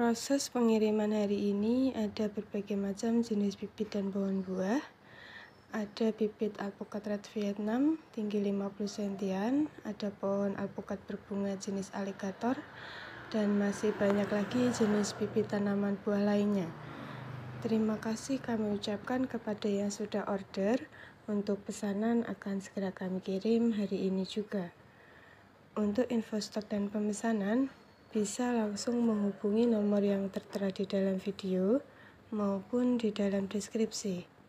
Proses pengiriman hari ini ada berbagai macam jenis bibit dan pohon buah. Ada bibit alpukat red Vietnam tinggi 50 cm, ada pohon alpukat berbunga jenis alligator, dan masih banyak lagi jenis bibit tanaman buah lainnya. Terima kasih kami ucapkan kepada yang sudah order. Untuk pesanan akan segera kami kirim hari ini juga. Untuk info stok dan pemesanan, bisa langsung menghubungi nomor yang tertera di dalam video maupun di dalam deskripsi.